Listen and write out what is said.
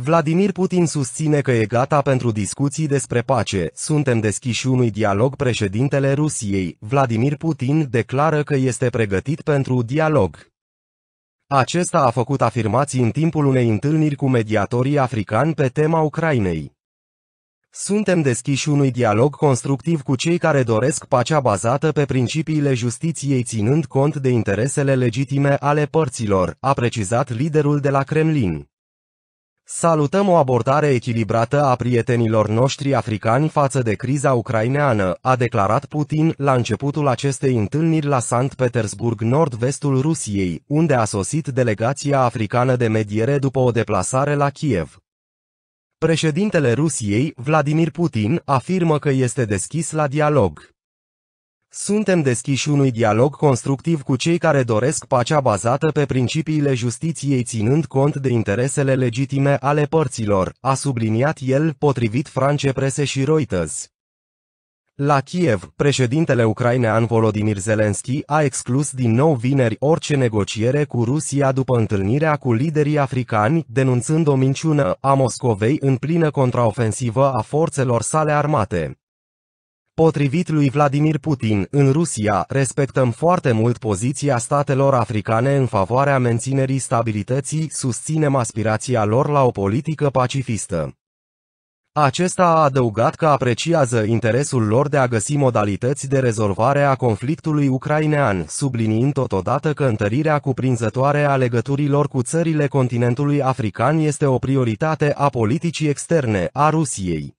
Vladimir Putin susține că e gata pentru discuții despre pace, suntem deschiși unui dialog președintele Rusiei, Vladimir Putin declară că este pregătit pentru dialog. Acesta a făcut afirmații în timpul unei întâlniri cu mediatorii africani pe tema Ucrainei. Suntem deschiși unui dialog constructiv cu cei care doresc pacea bazată pe principiile justiției ținând cont de interesele legitime ale părților, a precizat liderul de la Kremlin. Salutăm o abordare echilibrată a prietenilor noștri africani față de criza ucraineană, a declarat Putin la începutul acestei întâlniri la Sankt Petersburg, nord-vestul Rusiei, unde a sosit delegația africană de mediere după o deplasare la Kiev. Președintele Rusiei, Vladimir Putin, afirmă că este deschis la dialog. Suntem deschiși unui dialog constructiv cu cei care doresc pacea bazată pe principiile justiției ținând cont de interesele legitime ale părților, a subliniat el, potrivit France Prese și Reuters. La Kiev, președintele ucrainean Volodymyr Zelensky a exclus din nou vineri orice negociere cu Rusia după întâlnirea cu liderii africani, denunțând o minciună a Moscovei în plină contraofensivă a forțelor sale armate. Potrivit lui Vladimir Putin, în Rusia, respectăm foarte mult poziția statelor africane în favoarea menținerii stabilității, susținem aspirația lor la o politică pacifistă. Acesta a adăugat că apreciază interesul lor de a găsi modalități de rezolvare a conflictului ucrainean, subliniind totodată că întărirea cuprinzătoare a legăturilor cu țările continentului african este o prioritate a politicii externe a Rusiei.